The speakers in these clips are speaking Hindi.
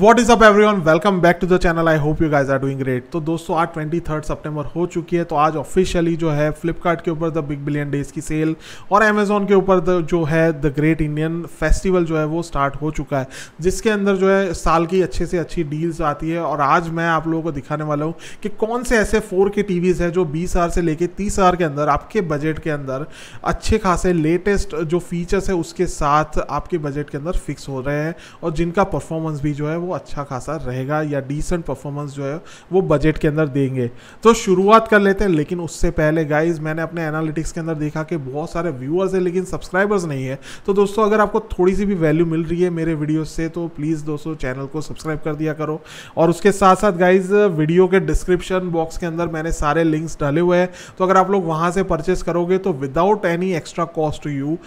what is up everyone welcome back to the channel I hope you guys are doing great तो दोस्तों आज ट्वेंटी थर्ड सेप्टेम्बर हो चुकी है तो आज ऑफिशियली जो है फ्लिपकार्ट के ऊपर द बिग बिलियन डेज की सेल और अमेजोन के ऊपर जो है द ग्रेट इंडियन फेस्टिवल जो है वो स्टार्ट हो चुका है जिसके अंदर जो है साल की अच्छे से अच्छी डील्स आती है और आज मैं आप लोगों को दिखाने वाला हूँ कि कौन से ऐसे फोर के वीज़ हैं जो बीस हज़ार से लेके तीस हज़ार के अंदर आपके बजट के अंदर अच्छे खासे लेटेस्ट जो फीचर्स है उसके साथ आपके बजट के अंदर फिक्स हो रहे हैं और जिनका परफॉर्मेंस भी जो है वो वो अच्छा खासा रहेगा या डिसेंट परफॉर्मेंस जो है वो बजट के अंदर देंगे तो शुरुआत कर लेते हैं लेकिन उससे पहले गाइज मैंने अपने एनालिटिक्स के अंदर देखा कि बहुत सारे व्यूअर्स हैं लेकिन सब्सक्राइबर्स नहीं है तो दोस्तों अगर आपको थोड़ी सी भी वैल्यू मिल रही है मेरे वीडियो से तो प्लीज़ दोस्तों चैनल को सब्सक्राइब कर दिया करो और उसके साथ साथ गाइज वीडियो के डिस्क्रिप्शन बॉक्स के अंदर मैंने सारे लिंक्स डाले हुए हैं तो अगर आप लोग वहाँ से परचेस करोगे तो without any extra cost to you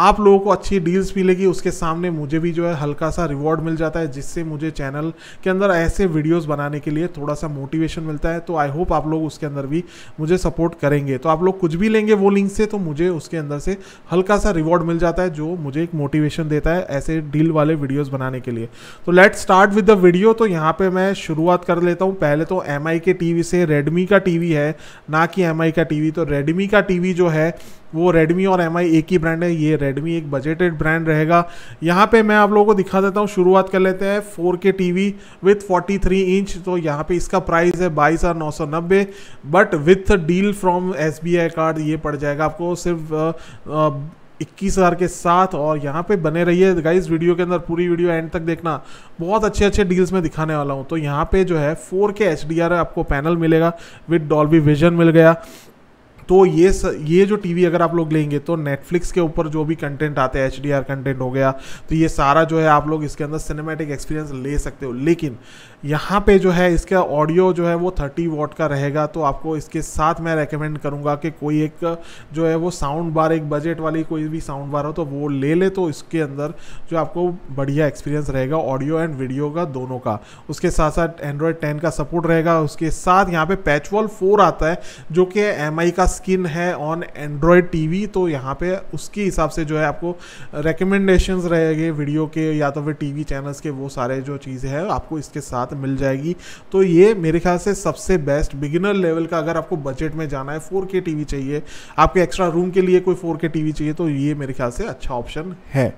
आप लोगों को अच्छी डील्स मिलेगी उसके सामने मुझे भी जो है हल्का सा रिवॉर्ड मिल जाता है जिससे मुझे चैनल के अंदर ऐसे वीडियोस बनाने के लिए थोड़ा सा मोटिवेशन मिलता है तो आई होप आप लोग उसके अंदर भी मुझे सपोर्ट करेंगे तो आप लोग कुछ भी लेंगे वो लिंक से तो मुझे उसके अंदर से हल्का सा रिवॉर्ड मिल जाता है जो मुझे एक मोटिवेशन देता है ऐसे डील वाले वीडियोज़ बनाने के लिए तो let start with the video तो यहाँ पर मैं शुरुआत कर लेता हूँ पहले तो एम के टी से रेडमी का टी है ना कि एम तो का टी तो रेडमी का टी जो है वो रेडमी और एम एक ही ब्रांड है ये रेडमी एक बजटेड ब्रांड रहेगा यहाँ पे मैं आप लोगों को दिखा देता हूँ शुरुआत कर लेते हैं 4K के T V with forty inch तो यहाँ पे इसका प्राइस है बाईस हज़ार नौ सौ नब्बे but with deal from S B I card ये पड़ जाएगा आपको सिर्फ आ, आ, इक्कीस हज़ार के साथ और यहाँ पे बने रहिए गाइस वीडियो के अंदर पूरी वीडियो एंड तक देखना बहुत अच्छे अच्छे डील्स में दिखाने वाला हूँ तो यहाँ पे जो है 4K HDR आपको पैनल मिलेगा विद डॉल्बी विजन मिल गया तो ये स, ये जो टीवी अगर आप लोग लेंगे तो नेटफ्लिक्स के ऊपर जो भी कंटेंट आते हैं एच कंटेंट हो गया तो ये सारा जो है आप लोग इसके अंदर सिनेमैटिक एक्सपीरियंस ले सकते हो लेकिन यहाँ पे जो है इसका ऑडियो जो है वो 30 वॉट का रहेगा तो आपको इसके साथ मैं रेकमेंड करूँगा कि कोई एक जो है वो साउंड बार एक बजट वाली कोई भी साउंड बार हो तो वो ले ले तो इसके अंदर जो आपको बढ़िया एक्सपीरियंस रहेगा ऑडियो एंड वीडियो का दोनों का उसके साथ साथ एंड्रॉयड टेन का सपोर्ट रहेगा उसके साथ यहाँ पे पैचवॉल फोर आता है जो कि एम का स्किन है ऑन एंड्रॉयड टीवी तो यहाँ पे उसके हिसाब से जो है आपको रिकमेंडेशंस रहेंगे वीडियो के या तो फिर टीवी चैनल्स के वो सारे जो चीज़ें हैं आपको इसके साथ मिल जाएगी तो ये मेरे ख्याल से सबसे बेस्ट बिगिनर लेवल का अगर आपको बजट में जाना है फोर के टीवी चाहिए आपके एक्स्ट्रा रूम के लिए कोई फोर के टीवी चाहिए तो ये मेरे ख्याल से अच्छा ऑप्शन है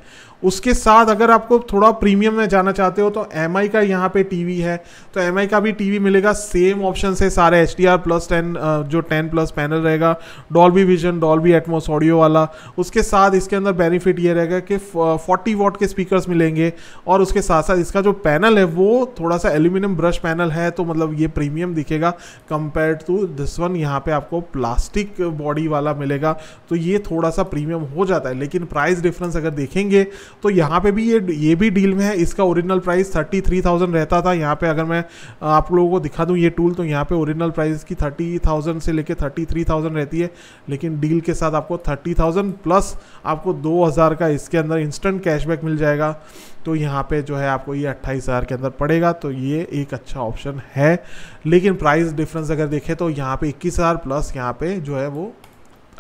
उसके साथ अगर आपको थोड़ा प्रीमियम में जाना चाहते हो तो एम का यहाँ पे टी है तो एम का भी टी मिलेगा सेम ऑप्शन से सारे H D R plus ten जो टेन प्लस पैनल रहेगा B vision Dolby audio वाला उसके साथ इसके अंदर बेनिफिट ये रहेगा कि फोर्टी वॉट के स्पीकर्स मिलेंगे और उसके साथ साथ इसका जो पैनल है वो थोड़ा सा एल्यूमिनियम ब्रश पैनल है तो मतलब ये प्रीमियम दिखेगा कंपेयर टू दिस वन यहाँ पे आपको प्लास्टिक बॉडी वाला मिलेगा तो ये थोड़ा सा प्रीमियम हो जाता है लेकिन प्राइस डिफरेंस अगर देखेंगे तो यहाँ पे भी ये ये भी डील में है इसका original price thirty three thousand रहता था यहाँ पे अगर मैं आप लोगों को दिखा दूँ ये टूल तो यहाँ पे ओरिजिनल प्राइस की थर्टी थाउजेंड से लेके थर्टी थ्री थाउजेंड रहती है लेकिन डील के साथ आपको थर्टी थाउजेंड प्लस आपको दो हज़ार का इसके अंदर इंस्टेंट कैशबैक मिल जाएगा तो यहाँ पे जो है आपको ये अट्ठाईस हज़ार के अंदर पड़ेगा तो ये एक अच्छा ऑप्शन है लेकिन प्राइस डिफरेंस अगर देखें तो यहाँ पे इक्कीस हज़ार प्लस यहाँ पे जो है वो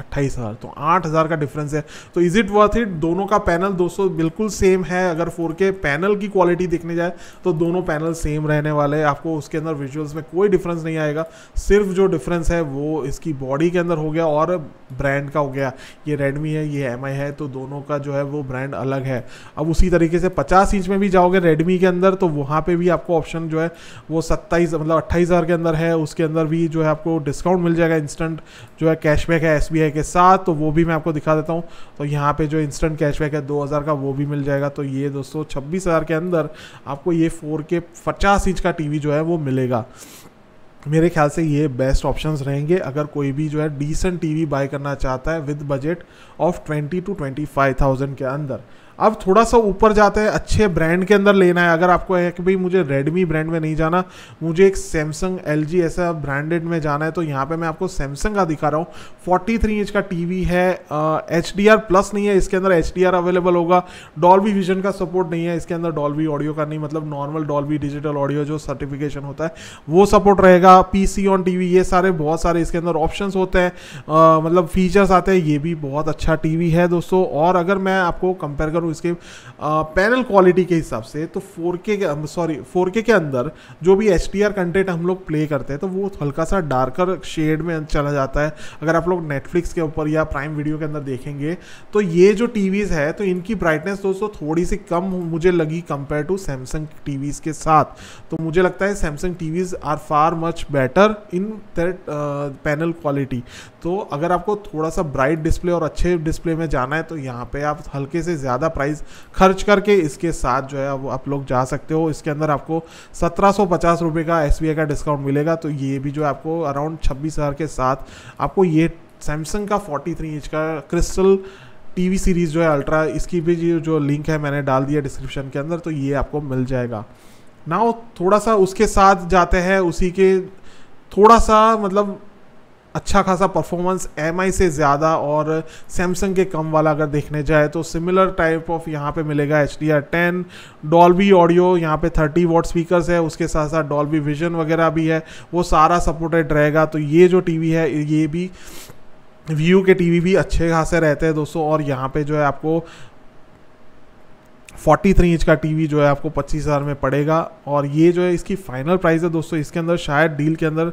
अट्ठाईस हज़ार तो आठ हज़ार का डिफरेंस है तो इज़ इट वर्थ इट दोनों का पैनल दोस्तों बिल्कुल सेम है अगर फोर के पैनल की क्वालिटी देखने जाए तो दोनों पैनल सेम रहने वाले हैं आपको उसके अंदर विजुअल्स में कोई डिफरेंस नहीं आएगा सिर्फ जो डिफरेंस है वो इसकी बॉडी के अंदर हो गया और ब्रांड का हो गया ये रेडमी है ये एम है तो दोनों का जो है वो ब्रांड अलग है अब उसी तरीके से पचास इंच में भी जाओगे रेडमी के अंदर तो वहाँ पर भी आपको ऑप्शन जो है वो सत्ताईस मतलब अट्ठाईस हज़ार के अंदर है उसके अंदर भी जो है आपको डिस्काउंट मिल जाएगा इंस्टेंट जो है कैशबैक है एस के साथ तो वो भी मैं आपको दिखा देता हूँ तो यहाँ पर जो इंस्टेंट कैशबैक है दो का वो भी मिल जाएगा तो ये दोस्तों छब्बीस के अंदर आपको ये फोर के पचास इंच का टी जो है वो मिलेगा मेरे ख्याल से ये बेस्ट ऑप्शंस रहेंगे अगर कोई भी जो है डिसेंट टीवी बाय करना चाहता है with budget of twenty two twenty five thousand के अंदर अब थोड़ा सा ऊपर जाते हैं अच्छे ब्रांड के अंदर लेना है अगर आपको है कि भाई मुझे रेडमी ब्रांड में नहीं जाना मुझे एक सैमसंग एल ऐसा ब्रांडेड में जाना है तो यहाँ पर मैं आपको सैमसंग का दिखा रहा हूँ फोर्टी थ्री इंच का टी वी है एच आर प्लस नहीं है इसके अंदर एच अवेलेबल होगा डॉल्वी विजन का सपोर्ट नहीं है इसके अंदर डॉल्वी ऑडियो का नहीं मतलब नॉर्मल डॉल डिजिटल ऑडियो जो सर्टिफिकेशन होता है वो सपोर्ट रहेगा पीसी ऑन टीवी ये सारे बहुत सारे इसके अंदर ऑप्शंस होते हैं मतलब फीचर्स आते हैं ये भी बहुत अच्छा टीवी है दोस्तों और अगर मैं आपको कंपेयर करूँ हूँ इसके पैनल क्वालिटी के हिसाब से तो 4K के सॉरी 4K के अंदर जो भी एच कंटेंट हम लोग प्ले करते हैं तो वो हल्का सा डार्कर शेड में चला जाता है अगर आप लोग नेटफ्लिक्स के ऊपर या प्राइम वीडियो के अंदर देखेंगे तो ये जो टीवीज़ है तो इनकी ब्राइटनेस दोस्तों थोड़ी सी कम मुझे लगी कंपेयर टू सैमसंग टीवीज़ के साथ तो मुझे लगता है Samsung TVs are far much better in that panel quality तो अगर आपको थोड़ा सा ब्राइट डिस्प्ले और अच्छे डिस्प्ले में जाना है तो यहाँ पे आप हल्के से ज़्यादा प्राइस खर्च करके इसके साथ जो है वो आप लोग जा सकते हो इसके अंदर आपको सत्रह सौ पचास रुपये का एस का डिस्काउंट मिलेगा तो ये भी जो है आपको अराउंड छब्बीस हज़ार के साथ आपको ये सैमसंग का फोर्टी थ्री इंच का क्रिस्टल टीवी सीरीज़ जो है अल्ट्रा इसकी भी जो लिंक है मैंने डाल दिया डिस्क्रिप्शन के अंदर तो ये आपको मिल जाएगा नाउ थोड़ा सा उसके साथ जाते हैं उसी के थोड़ा सा मतलब अच्छा खासा परफॉर्मेंस एम से ज़्यादा और सैमसंग के कम वाला अगर देखने जाए तो सिमिलर टाइप ऑफ यहाँ पे मिलेगा H D R ten Dolby audio यहाँ पे 30 वॉट स्पीकर्स है उसके साथ साथ डॉल्बी विजन वगैरह भी है वो सारा सपोर्टेड रहेगा तो ये जो टीवी है ये भी व्यू के टीवी भी अच्छे खासे रहते हैं दोस्तों और यहाँ पे जो है आपको फोर्टी थ्री इंच का टीवी जो है आपको पच्चीस हज़ार में पड़ेगा और ये जो है इसकी फाइनल प्राइस है दोस्तों इसके अंदर शायद डील के अंदर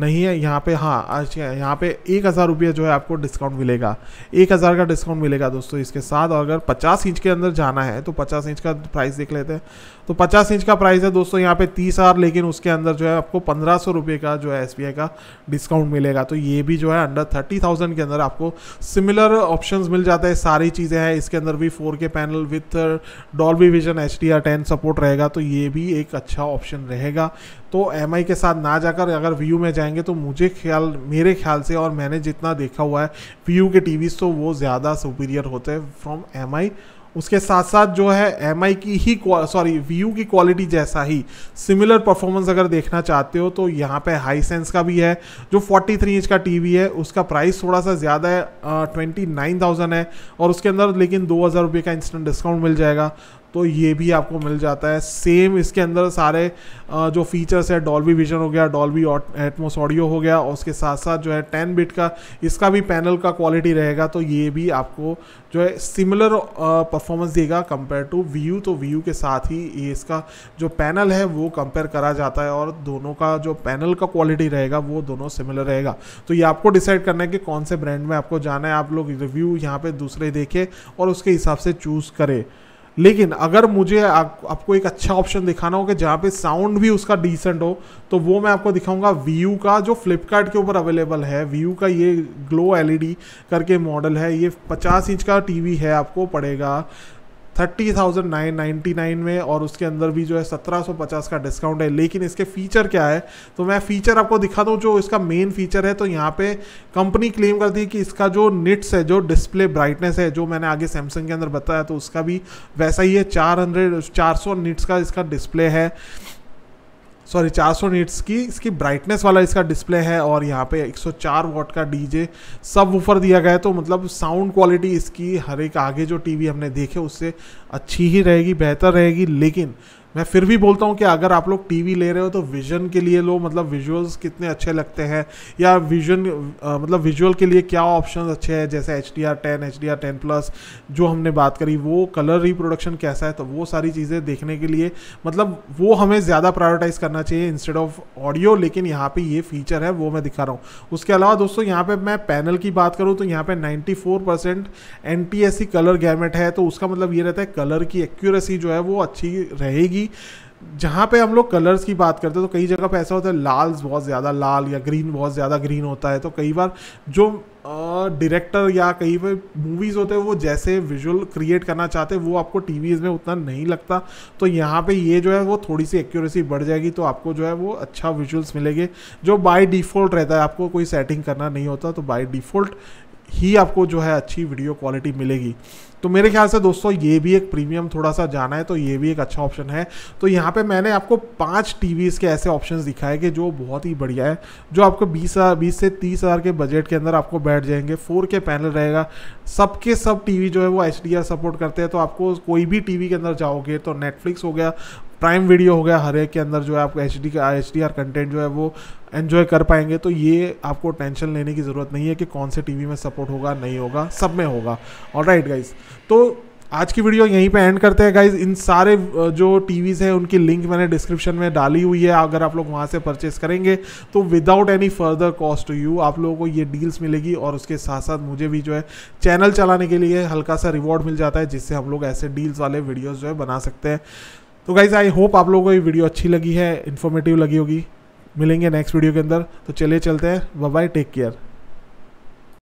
नहीं है यहाँ पे हाँ अच्छा यहाँ पे एक हज़ार रुपये जो है आपको डिस्काउंट मिलेगा एक हज़ार का डिस्काउंट मिलेगा दोस्तों इसके साथ और अगर पचास इंच के अंदर जाना है तो पचास इंच का प्राइस देख लेते हैं तो पचास इंच का प्राइस है दोस्तों यहाँ पे तीस हज़ार लेकिन उसके अंदर जो है आपको पंद्रह सौ रुपये का जो है एस का डिस्काउंट मिलेगा तो ये भी जो है अंडर थर्टी थाउजेंड के अंदर आपको सिमिलर ऑप्शन मिल जाते हैं सारी चीज़ें हैं इसके अंदर भी four K panel with Dolby vision H D R ten support रहेगा तो ये भी एक अच्छा ऑप्शन रहेगा तो एम आई के साथ ना जाकर अगर व्यू में जाएंगे तो मुझे ख्याल मेरे ख्याल से और मैंने जितना देखा हुआ है व्यू के टी तो वो ज़्यादा सुपीरियर होते हैं फ्रॉम एम आई उसके साथ साथ जो है एम की ही सॉरी वी की क्वालिटी जैसा ही सिमिलर परफॉर्मेंस अगर देखना चाहते हो तो यहाँ पे हाई सेंस का भी है जो 43 इंच का टीवी है उसका प्राइस थोड़ा सा ज़्यादा है ट्वेंटी नाइन थाउजेंड है और उसके अंदर लेकिन दो हज़ार रुपये का इंस्टेंट डिस्काउंट मिल जाएगा तो ये भी आपको मिल जाता है सेम इसके अंदर सारे जो फीचर्स है डॉल्बी विजन हो गया डॉल्बी एटमोस ऑडियो हो गया और उसके साथ साथ जो है टेन बिट का इसका भी पैनल का क्वालिटी रहेगा तो ये भी आपको जो है सिमिलर परफॉर्मेंस देगा कंपेयर टू वी तो वी के साथ ही ये इसका जो पैनल है वो कंपेयर करा जाता है और दोनों का जो पैनल का क्वालिटी रहेगा वो दोनों सिमिलर रहेगा तो ये आपको डिसाइड करना है कि कौन से ब्रांड में आपको जाना है आप लोग रिव्यू यहाँ पर दूसरे देखें और उसके हिसाब से चूज़ करें लेकिन अगर मुझे आप, आपको एक अच्छा ऑप्शन दिखाना हो कि जहाँ पे साउंड भी उसका डिसेंट हो तो वो मैं आपको दिखाऊंगा वी का जो फ्लिपकार्ट के ऊपर अवेलेबल है वी का ये ग्लो एलईडी करके मॉडल है ये 50 इंच का टीवी है आपको पड़ेगा thirty thousand nine ninety nine में और उसके अंदर भी जो है सत्रह सौ पचास का डिस्काउंट है लेकिन इसके फीचर क्या है तो मैं फीचर आपको दिखा दूँ जो इसका मेन फीचर है तो यहाँ पे कंपनी क्लेम करती है कि इसका जो निट्स है जो डिस्प्ले ब्राइटनेस है जो मैंने आगे सैमसंग के अंदर बताया तो उसका भी वैसा ही है चार हंड्रेड चार सौ निट्स का इसका डिस्प्ले है सॉरी 400 नीट्स की इसकी ब्राइटनेस वाला इसका डिस्प्ले है और यहाँ पे 104 वॉट का डीजे सब ऊपर दिया गया है तो मतलब साउंड क्वालिटी इसकी हर एक आगे जो टीवी हमने देखे उससे अच्छी ही रहेगी बेहतर रहेगी लेकिन मैं फिर भी बोलता हूँ कि अगर आप लोग टीवी ले रहे हो तो विजन के लिए लो मतलब विजुअल्स कितने अच्छे लगते हैं या विजन मतलब विजुअल के लिए क्या ऑप्शन अच्छे हैं जैसे H D R ten H D R ten plus जो हमने बात करी वो कलर रिप्रोडक्शन कैसा है तो वो सारी चीज़ें देखने के लिए मतलब वो हमें ज़्यादा प्रायोरिटाइज करना चाहिए इंस्टेड ऑफ ऑडियो लेकिन यहाँ पर ये फीचर है वो मैं दिखा रहा हूँ उसके अलावा दोस्तों यहाँ पर मैं पैनल की बात करूँ तो यहाँ ninety four percent N colour gamut है तो उसका मतलब ये रहता है कलर की एक्यूरेसी जो है वो अच्छी रहेगी क्योंकि जहाँ पे हम लोग कलर्स की बात करते हैं तो कई जगह पे ऐसा होता है लाल बहुत ज़्यादा लाल या ग्रीन बहुत ज़्यादा ग्रीन होता है तो कई बार जो डायरेक्टर या कई पे मूवीज़ होते हैं वो जैसे विजुअल क्रिएट करना चाहते हैं वो आपको टी में उतना नहीं लगता तो यहाँ पे ये जो है वो थोड़ी सी एक्यूरेसी बढ़ जाएगी तो आपको जो है वो अच्छा विजुअल्स मिलेंगे जो बाय डिफ़ॉल्ट रहता है आपको कोई सेटिंग करना नहीं होता तो बाय डिफ़ॉल्ट ही आपको जो है अच्छी वीडियो क्वालिटी मिलेगी तो मेरे ख्याल से दोस्तों ये भी एक प्रीमियम थोड़ा सा जाना है तो ये भी एक अच्छा ऑप्शन है तो यहाँ पे मैंने आपको पांच टीवीज़ के ऐसे ऑप्शंस दिखाए कि जो बहुत ही बढ़िया है जो आपको बीस हज़ार बीस से तीस हज़ार के बजट के अंदर आपको बैठ जाएंगे फोर के पैनल रहेगा सबके सब टीवी जो है वो एच सपोर्ट करते हैं तो आपको कोई भी टी के अंदर जाओगे तो नेटफ्लिक्स हो गया प्राइम वीडियो हो गया हर एक के अंदर जो है आपको एच डी का एच डी आर कंटेंट जो है वो एन्जॉय कर पाएंगे तो ये आपको टेंशन लेने की ज़रूरत नहीं है कि कौन से वी में सपोर्ट होगा नहीं होगा सब में होगा और राइट गाइज तो आज की वीडियो यहीं पे एंड करते हैं गाइज इन सारे जो टीवीज़ हैं उनकी लिंक मैंने डिस्क्रिप्शन में डाली हुई है अगर आप लोग वहाँ से परचेस करेंगे तो without any further cost to you आप लोगों को ये डील्स मिलेगी और उसके साथ साथ मुझे भी जो है चैनल चलाने के लिए हल्का सा रिवॉर्ड मिल जाता है जिससे हम लोग ऐसे डील्स वाले वीडियोज़ जो है बना सकते हैं तो गाइज़ आई होप आप लोगों को ये वीडियो अच्छी लगी है इन्फॉर्मेटिव लगी होगी मिलेंगे नेक्स्ट वीडियो के अंदर तो चलिए चलते हैं बाय टेक केयर